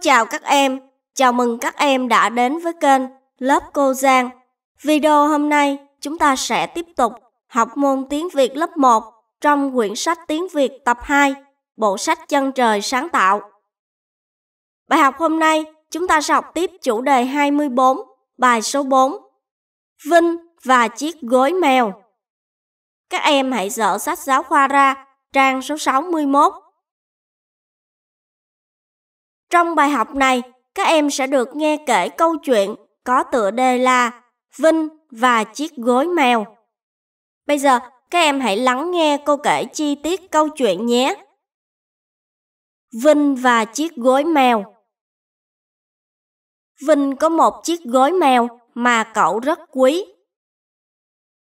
chào các em, chào mừng các em đã đến với kênh Lớp Cô Giang. Video hôm nay chúng ta sẽ tiếp tục học môn tiếng Việt lớp 1 trong quyển sách tiếng Việt tập 2, bộ sách Chân trời sáng tạo. Bài học hôm nay chúng ta sẽ học tiếp chủ đề 24, bài số 4, Vinh và chiếc gối mèo. Các em hãy dở sách giáo khoa ra, trang số 61 trong bài học này, các em sẽ được nghe kể câu chuyện có tựa đề là Vinh và chiếc gối mèo. Bây giờ, các em hãy lắng nghe cô kể chi tiết câu chuyện nhé. Vinh và chiếc gối mèo Vinh có một chiếc gối mèo mà cậu rất quý.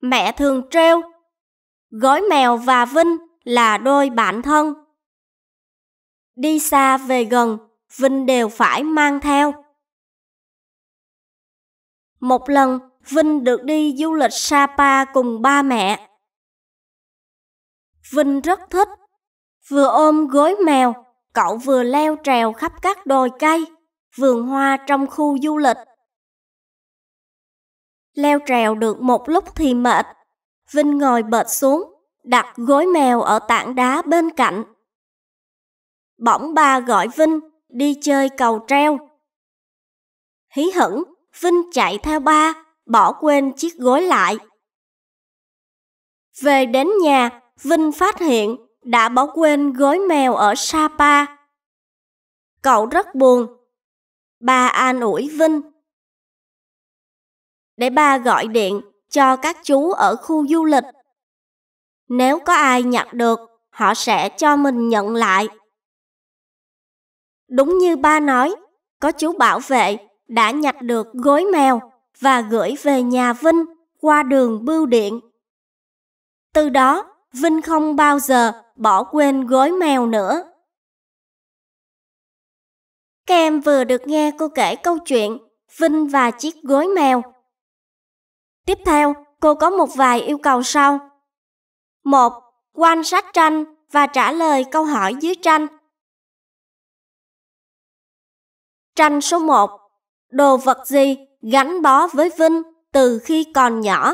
Mẹ thường trêu, gối mèo và Vinh là đôi bạn thân. Đi xa về gần, Vinh đều phải mang theo. Một lần, Vinh được đi du lịch Sapa cùng ba mẹ. Vinh rất thích. Vừa ôm gối mèo, cậu vừa leo trèo khắp các đồi cây, vườn hoa trong khu du lịch. Leo trèo được một lúc thì mệt. Vinh ngồi bệt xuống, đặt gối mèo ở tảng đá bên cạnh. Bỗng ba gọi Vinh, đi chơi cầu treo. Hí hửng, Vinh chạy theo ba, bỏ quên chiếc gối lại. Về đến nhà, Vinh phát hiện đã bỏ quên gối mèo ở Sapa. Cậu rất buồn. Ba an ủi Vinh. Để ba gọi điện cho các chú ở khu du lịch. Nếu có ai nhặt được, họ sẽ cho mình nhận lại. Đúng như ba nói, có chú bảo vệ đã nhặt được gối mèo và gửi về nhà Vinh qua đường bưu điện. Từ đó, Vinh không bao giờ bỏ quên gối mèo nữa. Các em vừa được nghe cô kể câu chuyện Vinh và chiếc gối mèo. Tiếp theo, cô có một vài yêu cầu sau. một Quan sát tranh và trả lời câu hỏi dưới tranh. Tranh số 1 Đồ vật gì gắn bó với Vinh từ khi còn nhỏ?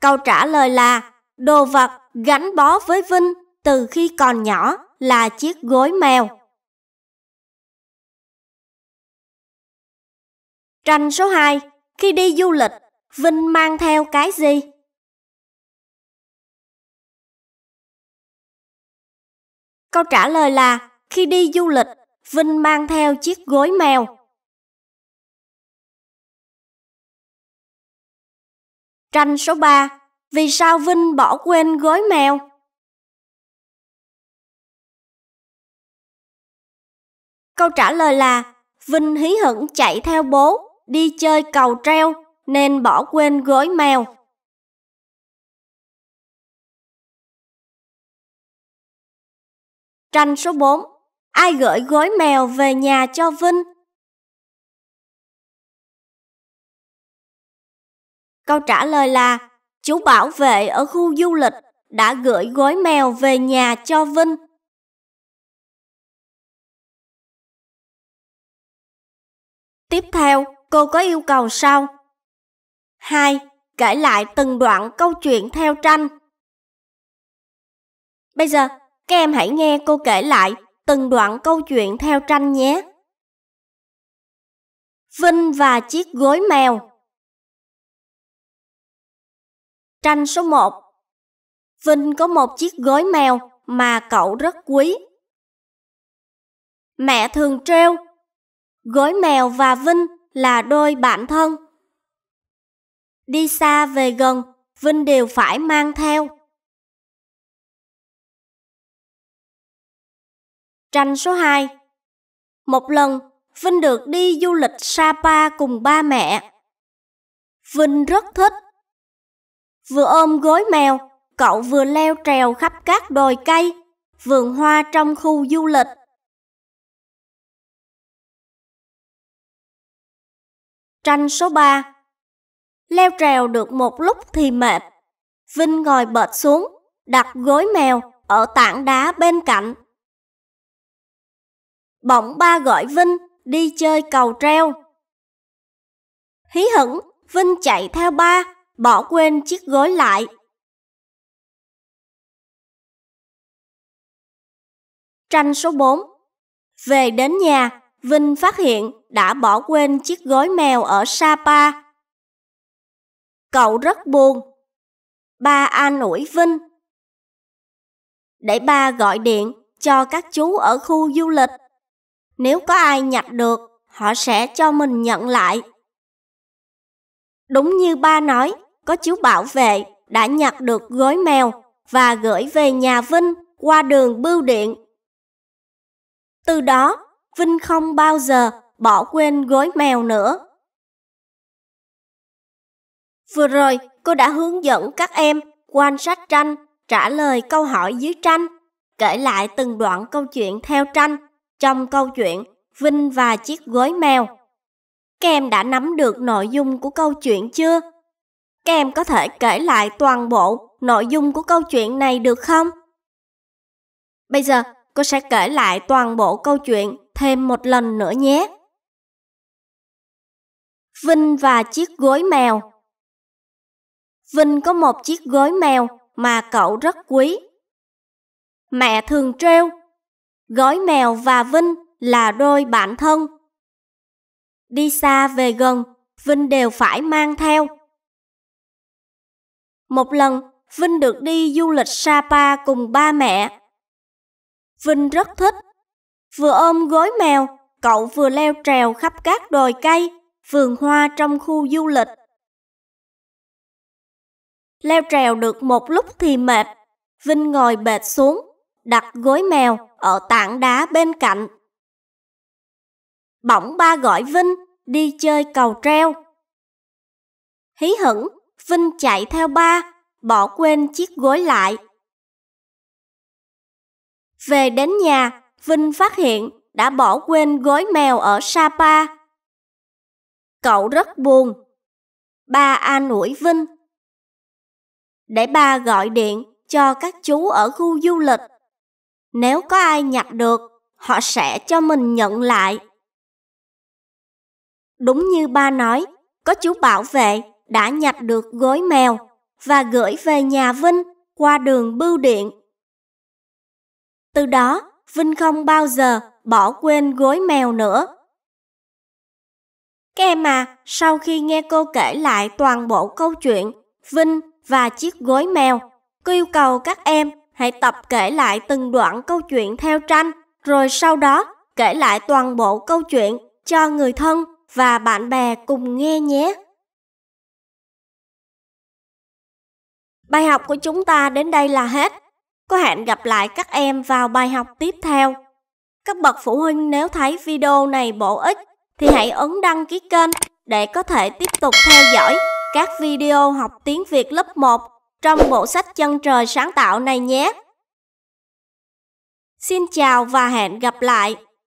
Câu trả lời là đồ vật gắn bó với Vinh từ khi còn nhỏ là chiếc gối mèo. Tranh số 2 Khi đi du lịch, Vinh mang theo cái gì? câu trả lời là khi đi du lịch, Vinh mang theo chiếc gối mèo. Tranh số 3. Vì sao Vinh bỏ quên gối mèo? Câu trả lời là Vinh hí hửng chạy theo bố đi chơi cầu treo nên bỏ quên gối mèo. Tranh số 4. Ai gửi gối mèo về nhà cho Vinh? Câu trả lời là chú bảo vệ ở khu du lịch đã gửi gối mèo về nhà cho Vinh. Tiếp theo, cô có yêu cầu sau. 2. Kể lại từng đoạn câu chuyện theo tranh. Bây giờ, các em hãy nghe cô kể lại từng đoạn câu chuyện theo tranh nhé. Vinh và chiếc gối mèo Tranh số 1 Vinh có một chiếc gối mèo mà cậu rất quý. Mẹ thường treo Gối mèo và Vinh là đôi bạn thân. Đi xa về gần, Vinh đều phải mang theo. Tranh số 2 Một lần, Vinh được đi du lịch Sapa cùng ba mẹ. Vinh rất thích. Vừa ôm gối mèo, cậu vừa leo trèo khắp các đồi cây, vườn hoa trong khu du lịch. Tranh số 3 Leo trèo được một lúc thì mệt. Vinh ngồi bệt xuống, đặt gối mèo ở tảng đá bên cạnh bỗng ba gọi Vinh đi chơi cầu treo. Hí hửng, Vinh chạy theo ba, bỏ quên chiếc gối lại. Tranh số 4 Về đến nhà, Vinh phát hiện đã bỏ quên chiếc gối mèo ở Sapa. Cậu rất buồn. Ba an ủi Vinh. Để ba gọi điện cho các chú ở khu du lịch. Nếu có ai nhặt được, họ sẽ cho mình nhận lại. Đúng như ba nói, có chú bảo vệ đã nhặt được gối mèo và gửi về nhà Vinh qua đường bưu điện. Từ đó, Vinh không bao giờ bỏ quên gối mèo nữa. Vừa rồi, cô đã hướng dẫn các em quan sát tranh, trả lời câu hỏi dưới tranh, kể lại từng đoạn câu chuyện theo tranh trong câu chuyện Vinh và chiếc gối mèo. Các em đã nắm được nội dung của câu chuyện chưa? Các em có thể kể lại toàn bộ nội dung của câu chuyện này được không? Bây giờ, cô sẽ kể lại toàn bộ câu chuyện thêm một lần nữa nhé. Vinh và chiếc gối mèo Vinh có một chiếc gối mèo mà cậu rất quý. Mẹ thường treo. Gói mèo và Vinh là đôi bạn thân. Đi xa về gần, Vinh đều phải mang theo. Một lần, Vinh được đi du lịch Sapa cùng ba mẹ. Vinh rất thích. Vừa ôm gối mèo, cậu vừa leo trèo khắp các đồi cây, vườn hoa trong khu du lịch. Leo trèo được một lúc thì mệt, Vinh ngồi bệt xuống đặt gối mèo ở tảng đá bên cạnh. Bỗng ba gọi Vinh đi chơi cầu treo. Hí hửng, Vinh chạy theo ba, bỏ quên chiếc gối lại. Về đến nhà, Vinh phát hiện đã bỏ quên gối mèo ở Sapa. Cậu rất buồn. Ba an ủi Vinh. Để ba gọi điện cho các chú ở khu du lịch nếu có ai nhặt được, họ sẽ cho mình nhận lại. Đúng như ba nói, có chú bảo vệ đã nhặt được gối mèo và gửi về nhà Vinh qua đường bưu điện. Từ đó, Vinh không bao giờ bỏ quên gối mèo nữa. Các em à, sau khi nghe cô kể lại toàn bộ câu chuyện Vinh và chiếc gối mèo, cô yêu cầu các em Hãy tập kể lại từng đoạn câu chuyện theo tranh, rồi sau đó kể lại toàn bộ câu chuyện cho người thân và bạn bè cùng nghe nhé. Bài học của chúng ta đến đây là hết. Có hẹn gặp lại các em vào bài học tiếp theo. Các bậc phụ huynh nếu thấy video này bổ ích thì hãy ấn đăng ký kênh để có thể tiếp tục theo dõi các video học tiếng Việt lớp 1 trong bộ sách Chân trời sáng tạo này nhé. Xin chào và hẹn gặp lại!